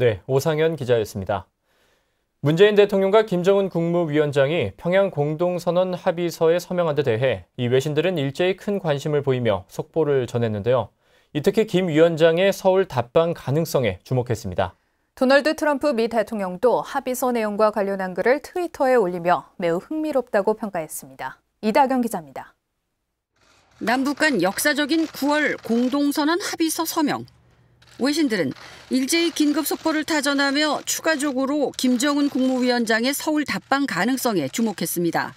네, 오상현 기자였습니다. 문재인 대통령과 김정은 국무위원장이 평양 공동선언 합의서에 서명한 데 대해 이 외신들은 일제히 큰 관심을 보이며 속보를 전했는데요. 이 특히 김 위원장의 서울 답방 가능성에 주목했습니다. 도널드 트럼프 미 대통령도 합의서 내용과 관련한 글을 트위터에 올리며 매우 흥미롭다고 평가했습니다. 이다경 기자입니다. 남북 간 역사적인 9월 공동선언 합의서 서명. 외신들은 일제히 긴급 속보를 타전하며 추가적으로 김정은 국무위원장의 서울 답방 가능성에 주목했습니다.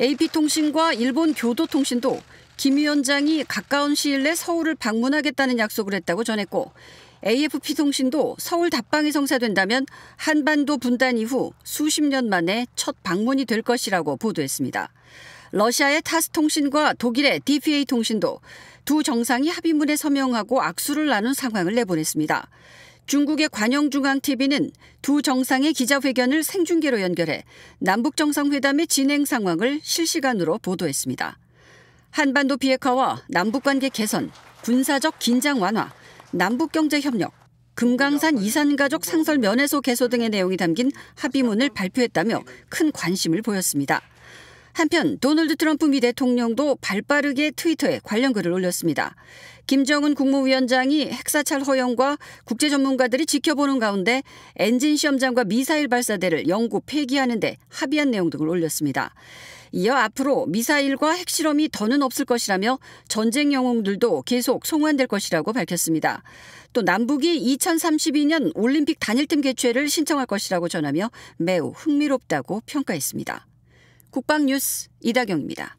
AP통신과 일본 교도통신도 김 위원장이 가까운 시일 내 서울을 방문하겠다는 약속을 했다고 전했고 AFP통신도 서울 답방이 성사된다면 한반도 분단 이후 수십 년 만에 첫 방문이 될 것이라고 보도했습니다. 러시아의 타스 통신과 독일의 DPA 통신도 두 정상이 합의문에 서명하고 악수를 나눈 상황을 내보냈습니다. 중국의 관영중앙TV는 두 정상의 기자회견을 생중계로 연결해 남북정상회담의 진행 상황을 실시간으로 보도했습니다. 한반도 비핵화와 남북관계 개선, 군사적 긴장 완화, 남북경제협력, 금강산 이산가족 상설 면회소 개소 등의 내용이 담긴 합의문을 발표했다며 큰 관심을 보였습니다. 한편 도널드 트럼프 미 대통령도 발빠르게 트위터에 관련 글을 올렸습니다. 김정은 국무위원장이 핵사찰 허용과 국제 전문가들이 지켜보는 가운데 엔진 시험장과 미사일 발사대를 영구 폐기하는데 합의한 내용 등을 올렸습니다. 이어 앞으로 미사일과 핵실험이 더는 없을 것이라며 전쟁 영웅들도 계속 송환될 것이라고 밝혔습니다. 또 남북이 2032년 올림픽 단일팀 개최를 신청할 것이라고 전하며 매우 흥미롭다고 평가했습니다. 국방뉴스 이다경입니다.